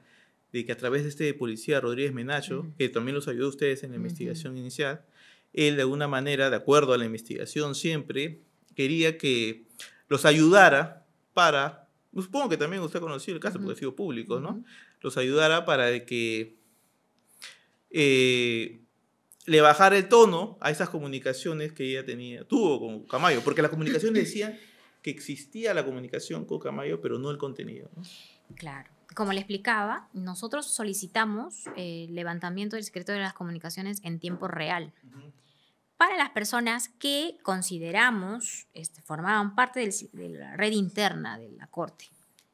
B: de que a través de este policía Rodríguez Menacho, que también los ayudó a ustedes en la investigación inicial, él de alguna manera, de acuerdo a la investigación siempre, quería que los ayudara para, pues, supongo que también usted ha conocido el caso porque ha público, ¿no? Los ayudara para que eh, le bajar el tono a esas comunicaciones que ella tenía, tuvo con Camayo, porque las comunicaciones decían que existía la comunicación con Camayo, pero no el contenido.
A: Claro. Como le explicaba, nosotros solicitamos el eh, levantamiento del secreto de las comunicaciones en tiempo real. Para las personas que consideramos este, formaban parte de la red interna de la Corte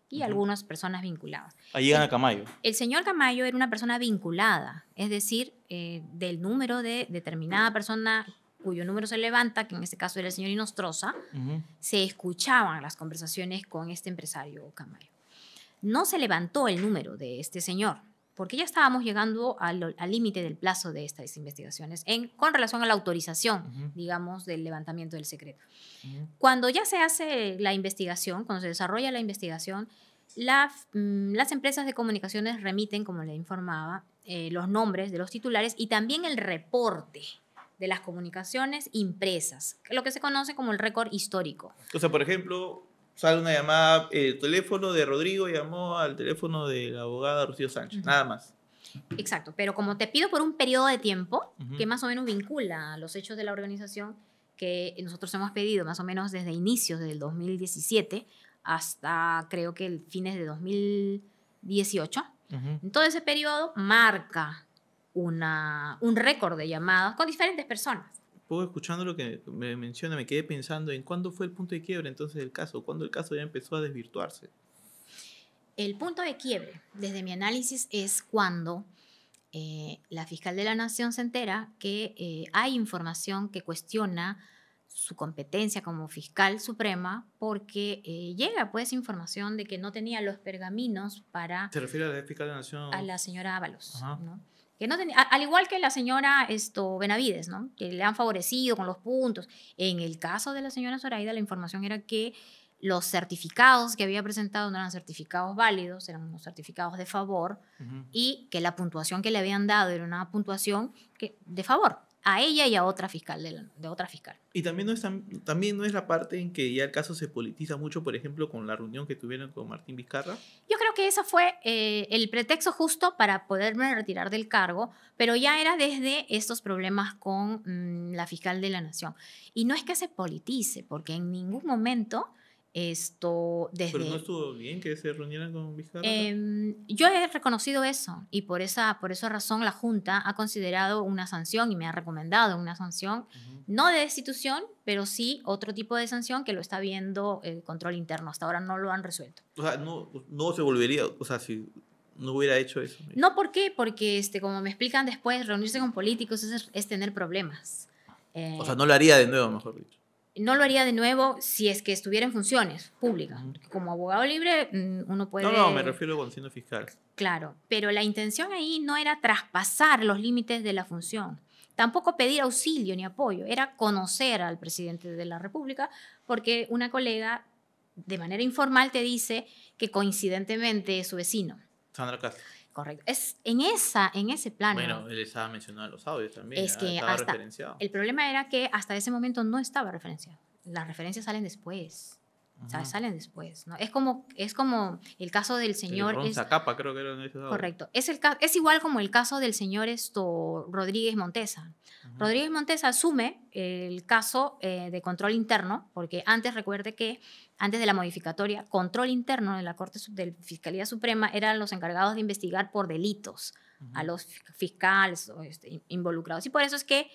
A: y algunas personas vinculadas.
B: Ahí llegan a Camayo.
A: El señor Camayo era una persona vinculada, es decir, eh, del número de determinada persona cuyo número se levanta, que en este caso era el señor Inostroza, se escuchaban las conversaciones con este empresario Camayo. No se levantó el número de este señor, porque ya estábamos llegando al límite del plazo de estas investigaciones en, con relación a la autorización, digamos, del levantamiento del secreto. Cuando ya se hace la investigación, cuando se desarrolla la investigación, las mm, empresas de comunicaciones remiten, como le informaba, eh, los nombres de los titulares y también el reporte de las comunicaciones impresas, lo que se conoce como el récord histórico.
B: O sea, por ejemplo, sale una llamada, el teléfono de Rodrigo llamó al teléfono de la abogada Rocío Sánchez, nada más.
A: Exacto, pero como te pido por un periodo de tiempo que más o menos vincula a los hechos de la organización que nosotros hemos pedido más o menos desde inicios del 2017 hasta creo que el fines de 2018, en todo ese periodo marca una, un récord de llamadas con diferentes personas
B: escuchando lo que me menciona, me quedé pensando en cuándo fue el punto de quiebre entonces del caso, cuándo el caso ya empezó a desvirtuarse.
A: El punto de quiebre, desde mi análisis, es cuando eh, la fiscal de la Nación se entera que eh, hay información que cuestiona su competencia como fiscal suprema porque eh, llega pues información de que no tenía los pergaminos para... ¿Se
B: refiere a la fiscal de la Nación? A la
A: señora Ábalos, ¿no? que no al igual que la señora esto, Benavides, ¿no? que le han favorecido con los puntos. En el caso de la señora Zoraida, la información era que los certificados que había presentado no eran certificados válidos, eran unos certificados de favor, y que la puntuación que le habían dado era una puntuación que, de favor, a ella y a otra fiscal de, otra fiscal.
B: Y también no, es también no es la parte en que ya el caso se politiza mucho, por ejemplo, con la reunión que tuvieron con Martín Vizcarra.
A: Yo creo que eso fue eh, el pretexto justo para poderme retirar del cargo, pero ya era desde estos problemas con mm, la fiscal de la nación. Y no es que se politice, porque en ningún momento esto desde. Pero no
B: estuvo bien que se reunieran con
A: Vizcarra. Em, yo he reconocido eso y por esa, por esa razón la Junta ha considerado una sanción y me ha recomendado una sanción, no de destitución, pero sí otro tipo de sanción que lo está viendo el control interno. Hasta ahora no lo han resuelto.
B: O sea, no, no se volvería, o sea, si no hubiera hecho eso.
A: No, ¿por qué? Porque, este, como me explican después, reunirse con políticos es, es tener problemas. o
B: sea, eh, no lo haría de nuevo, mejor dicho.
A: No lo haría de nuevo si es que estuviera en funciones públicas. Como abogado libre, mm, uno puede. No, no, me
B: refiero a siendo fiscal.
A: Claro, pero la intención ahí no era traspasar los límites de la función tampoco pedir auxilio ni apoyo, era conocer al presidente de la República, porque una colega de manera informal te dice que coincidentemente es su vecino.
B: Sandra Castro correcto.
A: Es en, esa, en ese plano. Bueno,
B: él estaba mencionando los audios también. estaba referenciado.
A: El problema era que hasta ese momento no estaba referenciado. Las referencias salen después salen después, ¿no? Es como, es como el caso del señor...
B: Capa, creo que era Correcto.
A: Es, el, es igual como el caso del señor esto, Rodríguez Montesa. Rodríguez Montesa asume el caso eh, de control interno, porque antes, recuerde que antes de la modificatoria, control interno de la Corte de Fiscalía Suprema eran los encargados de investigar por delitos a los fiscales este, involucrados. Y por eso es que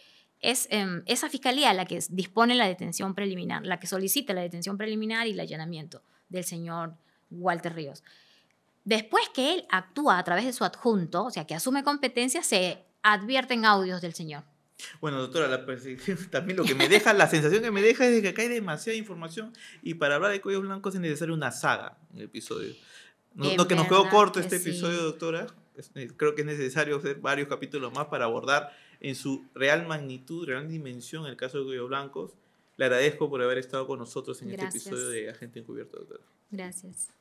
A: es em, esa fiscalía la que dispone la detención preliminar, la que solicita la detención preliminar y el allanamiento del señor Walter Ríos. Después que él actúa a través de su adjunto, o sea, que asume competencia, se advierten audios del señor.
B: Bueno, doctora, la pues, también lo que me deja, la sensación que me deja es que acá hay demasiada información y para hablar de cuellos blancos es necesaria una saga en el episodio. No, que nos quedó corto este episodio, doctora. Eh, creo que es necesario hacer varios capítulos más para abordar en su real magnitud, real dimensión, en el caso de Cuyo Blancos. Le agradezco por haber estado con nosotros en este episodio de Agente Encubierto,
A: Gracias.